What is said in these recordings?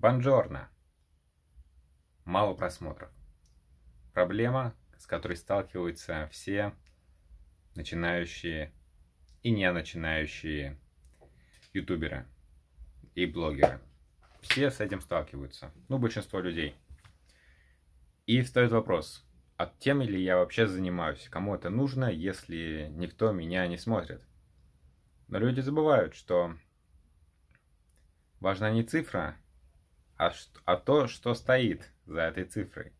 Бонжорно! Мало просмотров. Проблема, с которой сталкиваются все начинающие и не начинающие ютуберы и блогеры. Все с этим сталкиваются. Ну, большинство людей. И встает вопрос, а тем ли я вообще занимаюсь? Кому это нужно, если никто меня не смотрит? Но люди забывают, что важна не цифра, а, а то, что стоит за этой цифрой.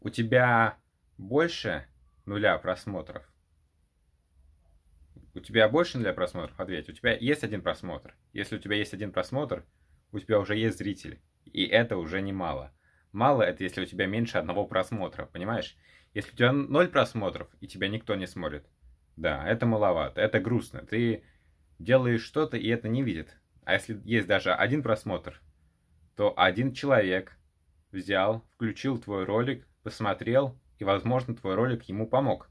У тебя больше нуля просмотров? У тебя больше нуля просмотров? Ответь. У тебя есть один просмотр. Если у тебя есть один просмотр, у тебя уже есть зритель. И это уже немало. Мало это, если у тебя меньше одного просмотра, понимаешь? Если у тебя ноль просмотров, и тебя никто не смотрит, да, это маловато, это грустно. Ты делаешь что-то, и это не видит. А если есть даже один просмотр, то один человек взял, включил твой ролик, посмотрел, и, возможно, твой ролик ему помог.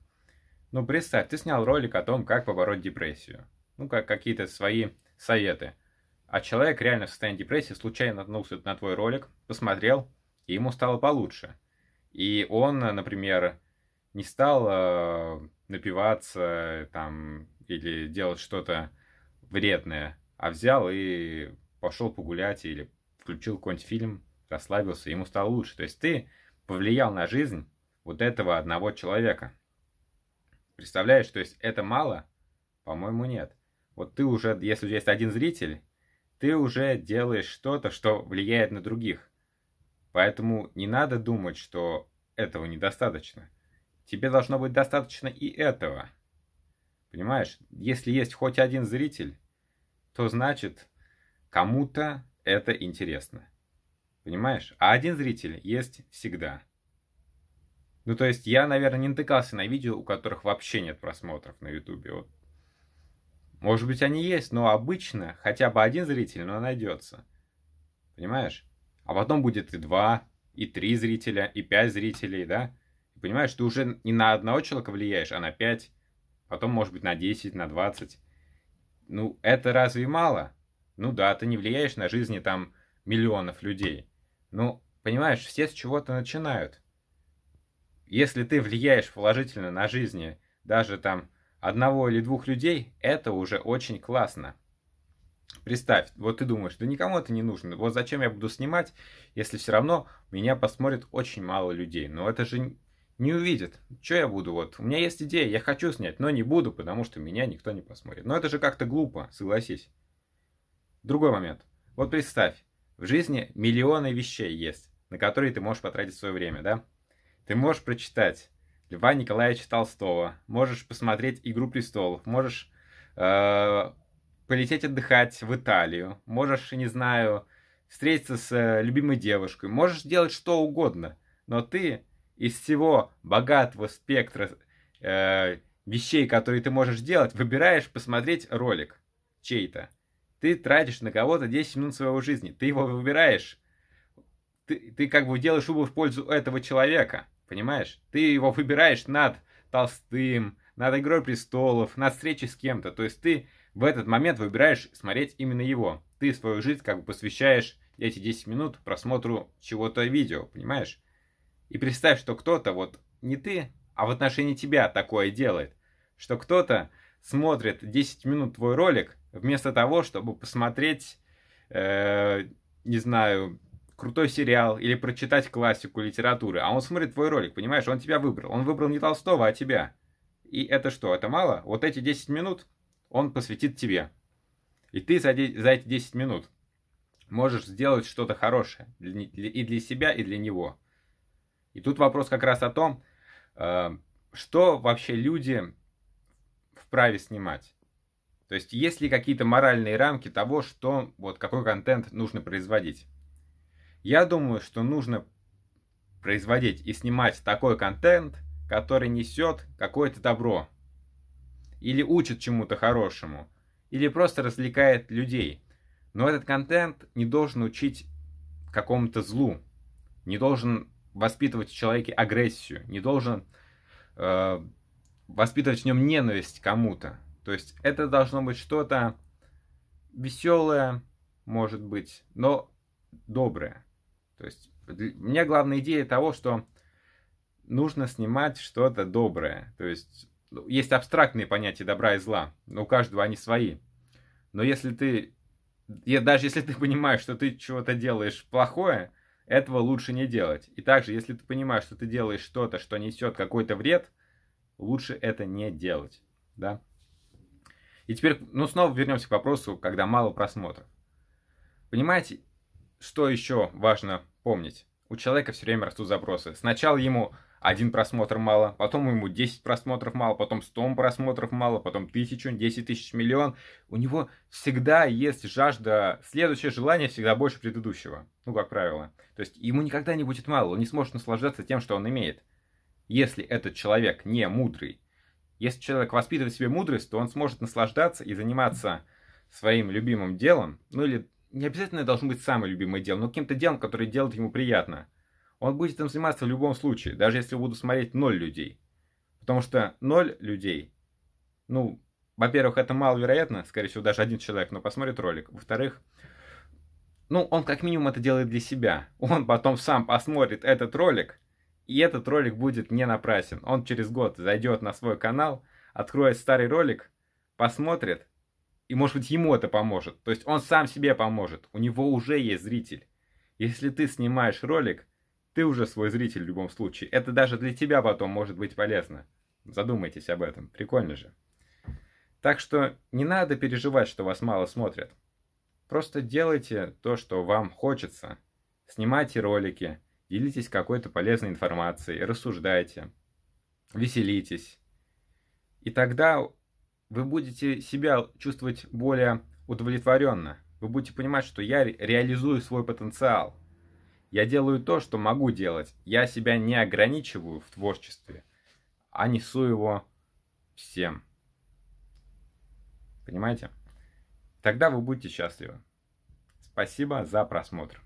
Ну, представь, ты снял ролик о том, как побороть депрессию. Ну, как какие-то свои советы. А человек реально в состоянии депрессии случайно наткнулся на твой ролик, посмотрел, и ему стало получше. И он, например, не стал э, напиваться там или делать что-то вредное, а взял и пошел погулять или включил какой-нибудь фильм, расслабился, ему стало лучше. То есть ты повлиял на жизнь вот этого одного человека. Представляешь, то есть это мало? По-моему, нет. Вот ты уже, если есть один зритель, ты уже делаешь что-то, что влияет на других. Поэтому не надо думать, что этого недостаточно. Тебе должно быть достаточно и этого. Понимаешь, если есть хоть один зритель, то значит кому-то это интересно. Понимаешь? А один зритель есть всегда. Ну, то есть я, наверное, не натыкался на видео, у которых вообще нет просмотров на Ютубе. Вот. Может быть, они есть, но обычно хотя бы один зритель, но найдется. Понимаешь? А потом будет и два, и три зрителя, и пять зрителей, да? Понимаешь, ты уже не на одного человека влияешь, а на пять, потом, может быть, на десять, на двадцать. Ну, это разве мало? Ну да, ты не влияешь на жизни там миллионов людей. Ну, понимаешь, все с чего-то начинают. Если ты влияешь положительно на жизни даже там одного или двух людей, это уже очень классно. Представь, вот ты думаешь, да никому это не нужно, вот зачем я буду снимать, если все равно меня посмотрит очень мало людей. Но это же не увидит. Что я буду? Вот, у меня есть идея, я хочу снять, но не буду, потому что меня никто не посмотрит. Но это же как-то глупо, согласись. Другой момент. Вот представь, в жизни миллионы вещей есть, на которые ты можешь потратить свое время, да? Ты можешь прочитать Льва Николаевича Толстого, можешь посмотреть «Игру престолов», можешь э, полететь отдыхать в Италию, можешь, не знаю, встретиться с э, любимой девушкой, можешь делать что угодно, но ты из всего богатого спектра э, вещей, которые ты можешь делать, выбираешь посмотреть ролик чей-то. Ты тратишь на кого-то 10 минут своего жизни, ты его выбираешь. Ты, ты как бы делаешь выбор в пользу этого человека, понимаешь? Ты его выбираешь над Толстым, над Игрой Престолов, над встречей с кем-то. То есть ты в этот момент выбираешь смотреть именно его. Ты свою жизнь как бы посвящаешь эти 10 минут просмотру чего-то видео, понимаешь? И представь, что кто-то, вот не ты, а в отношении тебя такое делает, что кто-то смотрит 10 минут твой ролик, вместо того, чтобы посмотреть, э, не знаю, крутой сериал или прочитать классику литературы, а он смотрит твой ролик, понимаешь, он тебя выбрал. Он выбрал не Толстого, а тебя. И это что, это мало? Вот эти 10 минут он посвятит тебе. И ты за, за эти 10 минут можешь сделать что-то хорошее для, для, и для себя, и для него. И тут вопрос как раз о том, э, что вообще люди вправе снимать. То есть есть ли какие-то моральные рамки того, что вот какой контент нужно производить? Я думаю, что нужно производить и снимать такой контент, который несет какое-то добро. Или учит чему-то хорошему. Или просто развлекает людей. Но этот контент не должен учить какому-то злу. Не должен воспитывать в человеке агрессию. Не должен э, воспитывать в нем ненависть кому-то. То есть это должно быть что-то веселое, может быть, но доброе. То есть мне главная идея того, что нужно снимать что-то доброе. То есть ну, есть абстрактные понятия добра и зла, но у каждого они свои. Но если ты, даже если ты понимаешь, что ты чего-то делаешь плохое, этого лучше не делать. И также, если ты понимаешь, что ты делаешь что-то, что несет какой-то вред, лучше это не делать, да. И теперь, ну, снова вернемся к вопросу, когда мало просмотров. Понимаете, что еще важно помнить? У человека все время растут запросы. Сначала ему один просмотр мало, потом ему 10 просмотров мало, потом 100 просмотров мало, потом тысячу, 10 тысяч, миллион. У него всегда есть жажда, следующее желание всегда больше предыдущего, ну, как правило. То есть ему никогда не будет мало, он не сможет наслаждаться тем, что он имеет если этот человек не мудрый, если человек воспитывает в себе мудрость, то он сможет наслаждаться и заниматься своим любимым делом, ну или не обязательно это должно быть самое любимое дело, но каким-то делом, которое делает ему приятно. Он будет этим заниматься в любом случае, даже если буду смотреть ноль людей. Потому что ноль людей, ну, во-первых, это маловероятно, скорее всего, даже один человек, но посмотрит ролик. Во-вторых, ну, он как минимум это делает для себя. Он потом сам посмотрит этот ролик – и этот ролик будет не напрасен. Он через год зайдет на свой канал, откроет старый ролик, посмотрит, и может быть ему это поможет. То есть он сам себе поможет. У него уже есть зритель. Если ты снимаешь ролик, ты уже свой зритель в любом случае. Это даже для тебя потом может быть полезно. Задумайтесь об этом. Прикольно же. Так что не надо переживать, что вас мало смотрят. Просто делайте то, что вам хочется. Снимайте ролики, делитесь какой-то полезной информацией, рассуждайте, веселитесь. И тогда вы будете себя чувствовать более удовлетворенно. Вы будете понимать, что я реализую свой потенциал. Я делаю то, что могу делать. Я себя не ограничиваю в творчестве, а несу его всем. Понимаете? Тогда вы будете счастливы. Спасибо за просмотр.